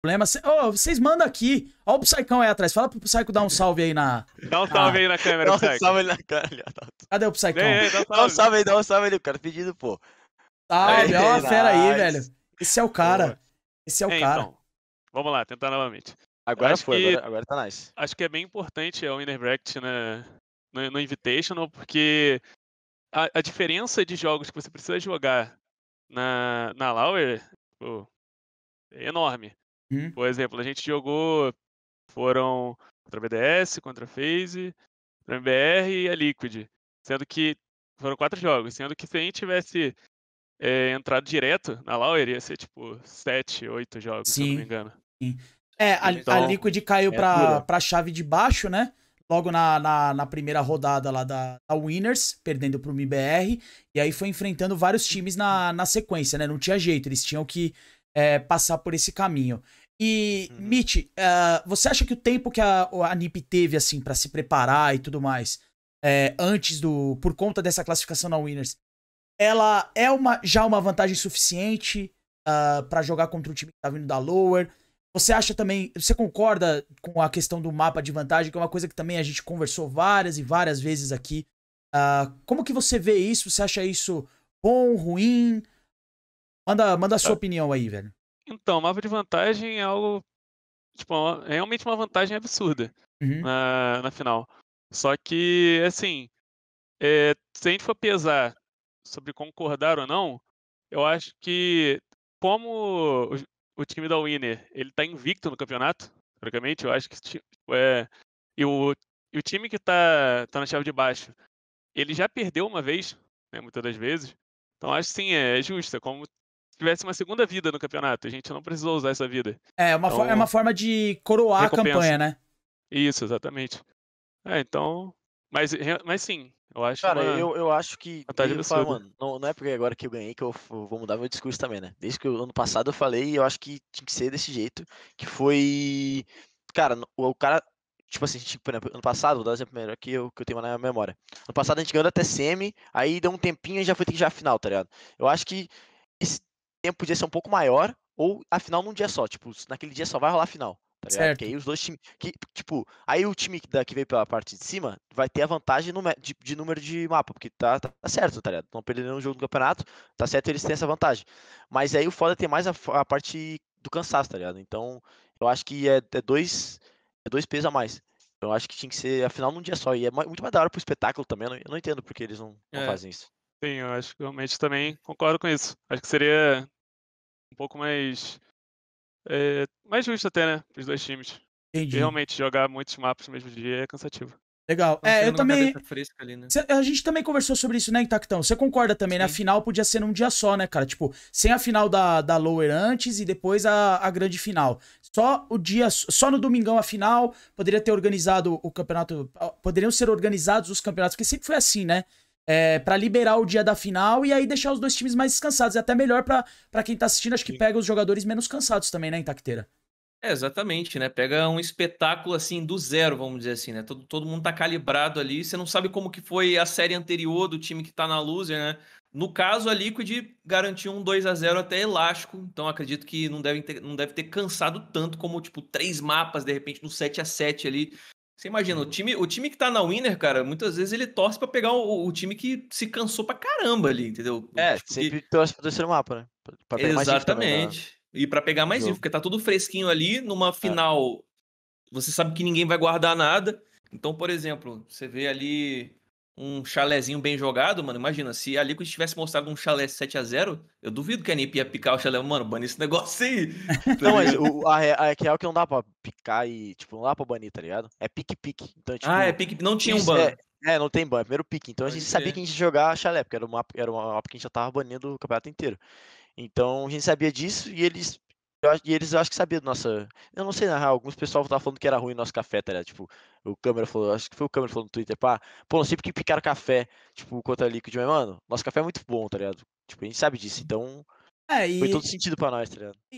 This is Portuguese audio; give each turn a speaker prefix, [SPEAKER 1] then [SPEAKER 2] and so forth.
[SPEAKER 1] problema. Oh, vocês mandam aqui. Olha o Psycão aí atrás. Fala pro Psyco dar um salve aí na. Dá um salve ah. aí na câmera, Dá um salve na câmera. Cadê o Psycão? Ei, dá, um dá um
[SPEAKER 2] salve aí, dá um salve aí, o cara pedindo, pô.
[SPEAKER 1] Salve, olha a fera aí, velho. Esse é o cara. Pô. Esse é o cara.
[SPEAKER 3] Então, vamos lá, tentar novamente.
[SPEAKER 1] Agora foi, que, agora,
[SPEAKER 3] agora tá nice. Acho que é bem importante é o Winner Bracket na, né, no, no Invitational, porque a, a, diferença de jogos que você precisa jogar na, na Lauer pô, é enorme. Uhum. Por exemplo, a gente jogou. Foram contra a BDS, contra a FaZe, contra a MBR e a Liquid. Sendo que. Foram quatro jogos. Sendo que se a gente tivesse é, entrado direto na Lauer, ia ser tipo sete, oito jogos, Sim. se eu não me engano. Sim.
[SPEAKER 1] É, a, então, a Liquid caiu é pra, pra chave de baixo, né? Logo na, na, na primeira rodada lá da, da, Winners, perdendo pro MBR. E aí foi enfrentando vários times na, na sequência, né? Não tinha jeito, eles tinham que é, passar por esse caminho. E, uhum. Mitch, uh, você acha que o tempo que a, a NIP teve, assim, para se preparar e tudo mais, é, antes do. por conta dessa classificação na Winners, ela é uma, já uma vantagem suficiente uh, ah, para jogar contra o time que tá vindo da Lower? Você acha também. Você concorda com a questão do mapa de vantagem, que é uma coisa que também a gente conversou várias e várias vezes aqui. Uh, como que você vê isso? Você acha isso bom, ruim? Manda, manda a sua é. opinião aí, velho.
[SPEAKER 3] Então, mapa de vantagem é algo. Tipo, é realmente uma vantagem absurda uhum. na, na final. Só que, assim. É, se a gente for pesar sobre concordar ou não, eu acho que como o, o time da Winner ele tá invicto no campeonato, praticamente, eu acho que é, e, o, e o time que está tá na chave de baixo, ele já perdeu uma vez, né, muitas das vezes. Então acho sim, é, é justo, é como tivesse uma segunda vida no campeonato. A gente não precisou usar essa vida. É, é
[SPEAKER 1] uma é então, é uma forma de coroar recompensa. a campanha, né?
[SPEAKER 3] Isso, exatamente. É, então. Mas, mas sim, eu acho Cara, uma... eu, eu acho que. Eu falo, mano, não, não, é porque agora
[SPEAKER 2] que eu ganhei que eu vou mudar meu discurso também, né? Desde que o ano passado eu falei, eu acho que tinha que ser desse jeito. Que foi. Cara, o, o cara. Tipo assim, gente, tipo, por exemplo, ano passado, vou dar um exemplo melhor que eu, que eu tenho na minha memória. Ano passado a gente ganhou da TCM, aí deu um tempinho e já foi ter que já final, tá ligado? Eu acho que esse, tempo podia ser um pouco maior, ou a final num dia só, tipo, naquele dia só vai rolar a final. Tá certo. Porque aí os dois times. Que, tipo, aí o time da, que veio pela parte de cima vai ter a vantagem de, de número de mapa, porque tá, tá, tá certo, tá ligado? Estão perdendo um jogo do campeonato, tá certo, eles têm essa vantagem. Mas aí o foda é ter mais a, a parte do cansaço, tá ligado? Então, eu acho que é, é dois. É dois pesos a mais. Eu acho que tinha que ser afinal, num dia só. E é muito mais da hora pro espetáculo também. Eu não, eu não entendo porque eles não, não é. fazem
[SPEAKER 3] isso. Sim, eu acho que realmente também concordo com isso. Acho que seria um pouco mais. É, mais justo até, né? Para os dois times. Entendi. E realmente, jogar muitos mapas no mesmo dia é cansativo. Legal. é, eu também. Ali, né? Cê,
[SPEAKER 1] a gente também conversou sobre isso, né, Intactão? Você concorda também, Sim. né? A final podia ser num dia só, né, cara? Tipo, sem a final da, da Lower antes e depois a, a grande final. Só o dia. Só no domingão a final. Poderia ter organizado o campeonato. Ah, poderiam ser organizados os campeonatos, porque sempre foi assim, né? é, para liberar o dia da final e aí deixar os dois times mais descansados. É até melhor para quem tá assistindo, acho que pega os jogadores menos cansados também, né, Intacteira?
[SPEAKER 4] É, exatamente, né? Pega um espetáculo assim do zero, vamos dizer assim, né? Todo, todo mundo tá calibrado ali. Você não sabe como que foi a série anterior do time que tá na loser, né? No caso, a Liquid garantiu um 2 a 0 até elástico, então acredito que não deve ter, não deve ter cansado tanto como, tipo, três mapas, de repente, no 7 a 7 ali, você imagina, o time, o time que tá na Winner, cara, muitas vezes ele torce para pegar o, o, time que se cansou pra caramba ali, entendeu? É, tipo sempre que... torce pra terceiro mapa, né? Pra Exatamente. Mais e para pegar mais info, porque tá tudo fresquinho ali, numa é. final é. você sabe que ninguém vai guardar nada. Então, por exemplo, você vê ali um chalézinho bem jogado, mano. Imagina, se a Liquid tivesse mostrado um chalé 7 a 0 eu duvido que a NIP ia picar o chalé. Mano, banir esse negócio aí.
[SPEAKER 2] Tá não, mas o, a, a, a real é, é que não dá pra picar e, tipo, não dá pra banir, tá ligado? É pique-pique. Então, tipo, ah, é pique Não tinha um ban. É, é, não tem ban, é primeiro pique. Então Pode a gente ser. sabia que a gente ia jogar chalé, porque era uma, era uma mapa que a gente já tava banindo o campeonato inteiro. Então a gente sabia disso e eles eu, e eles eu acho que sabiam nossa. Eu não sei narrar, alguns pessoal estavam falando que era ruim o nosso café, tá ligado? Tipo, o câmera falou, acho que foi o câmera falou no Twitter, pá, pô, não sei porque picaram café, tipo, contra líquido, mas, mano, nosso café é muito bom, tá ligado? Tipo, a gente sabe disso, uhum. então. É, e... Foi todo sentido pra nós, tá ligado?
[SPEAKER 1] E